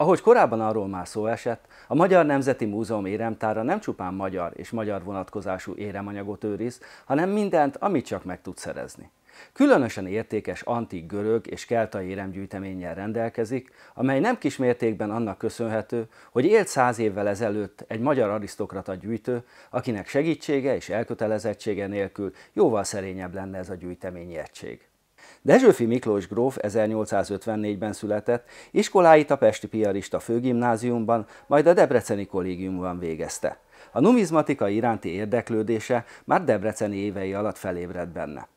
Ahogy korábban arról már szó esett, a Magyar Nemzeti Múzeum éremtára nem csupán magyar és magyar vonatkozású éremanyagot őriz, hanem mindent, amit csak meg tud szerezni. Különösen értékes antik görög és kelta éremgyűjteménnyel rendelkezik, amely nem kismértékben annak köszönhető, hogy élt száz évvel ezelőtt egy magyar arisztokrata gyűjtő, akinek segítsége és elkötelezettsége nélkül jóval szerényebb lenne ez a gyűjteményi egység. Dezsőfi Miklós gróf 1854-ben született, iskoláit a Pesti Piarista főgimnáziumban, majd a Debreceni kollégiumban végezte. A numizmatika iránti érdeklődése már debreceni évei alatt felébredt benne.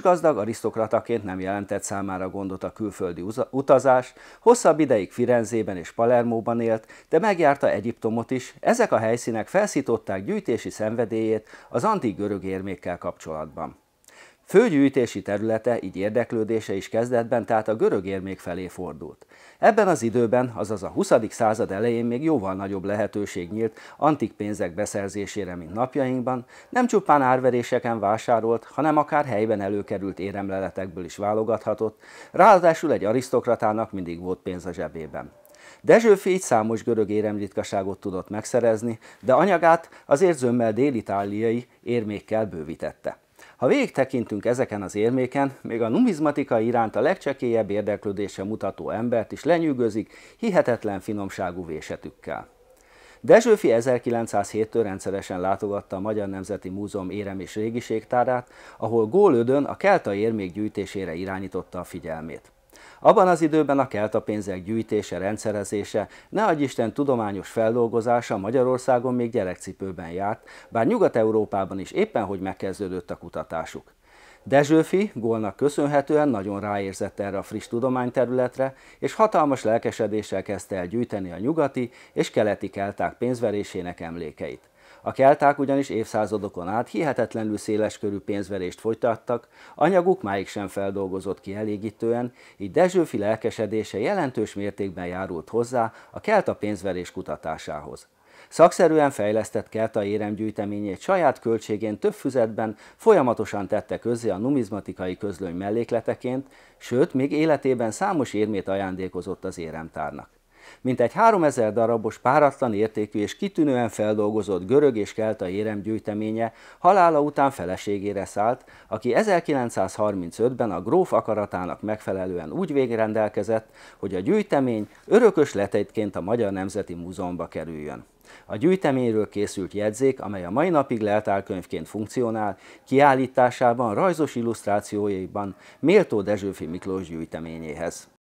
gazdag arisztokrataként nem jelentett számára gondot a külföldi utazás, hosszabb ideig Firenzében és Palermóban élt, de megjárta Egyiptomot is, ezek a helyszínek felszították gyűjtési szenvedélyét az antik görög érmékkel kapcsolatban. Főgyűjtési területe, így érdeklődése is kezdetben, tehát a görög érmék felé fordult. Ebben az időben, azaz a 20. század elején még jóval nagyobb lehetőség nyílt antik pénzek beszerzésére, mint napjainkban, nem csupán árveréseken vásárolt, hanem akár helyben előkerült éremleletekből is válogathatott, ráadásul egy arisztokratának mindig volt pénz a zsebében. Dezsőfi így számos görög éremritkaságot tudott megszerezni, de anyagát azért zömmel dél-itáliai érmékkel bővítette. Ha végigtekintünk ezeken az érméken, még a numizmatika iránt a legcsekélyebb érdeklődése mutató embert is lenyűgözik hihetetlen finomságú vésetükkel. Dezsőfi 1907-től rendszeresen látogatta a Magyar Nemzeti Múzeum érem és régiségtárát, ahol Gólödön a kelta érmék gyűjtésére irányította a figyelmét. Abban az időben a kelta pénzek gyűjtése, rendszerezése, ne Isten tudományos feldolgozása Magyarországon még gyerekcipőben járt, bár Nyugat-Európában is éppen hogy megkezdődött a kutatásuk. Dezsőfi gólnak köszönhetően nagyon ráérzett erre a friss tudományterületre, és hatalmas lelkesedéssel kezdte el gyűjteni a nyugati és keleti kelták pénzverésének emlékeit. A kelták ugyanis évszázadokon át hihetetlenül széles körű pénzverést folytattak, anyaguk máig sem feldolgozott kielégítően, így Dezsőfi lelkesedése jelentős mértékben járult hozzá a kelta pénzverés kutatásához. Szakszerűen fejlesztett kelta éremgyűjteményét saját költségén több füzetben folyamatosan tette közzé a numizmatikai közlöny mellékleteként, sőt, még életében számos érmét ajándékozott az éremtárnak. Mint egy 3000 darabos páratlan értékű és kitűnően feldolgozott görög és kelta érem gyűjteménye halála után feleségére szállt, aki 1935-ben a gróf akaratának megfelelően úgy végrendelkezett, hogy a gyűjtemény örökös letétként a Magyar Nemzeti Múzeumba kerüljön. A gyűjteményről készült jegyzék, amely a mai napig leltárkönyvként funkcionál, kiállításában, rajzos illusztrációiban méltó Dezsőfi Miklós gyűjteményéhez.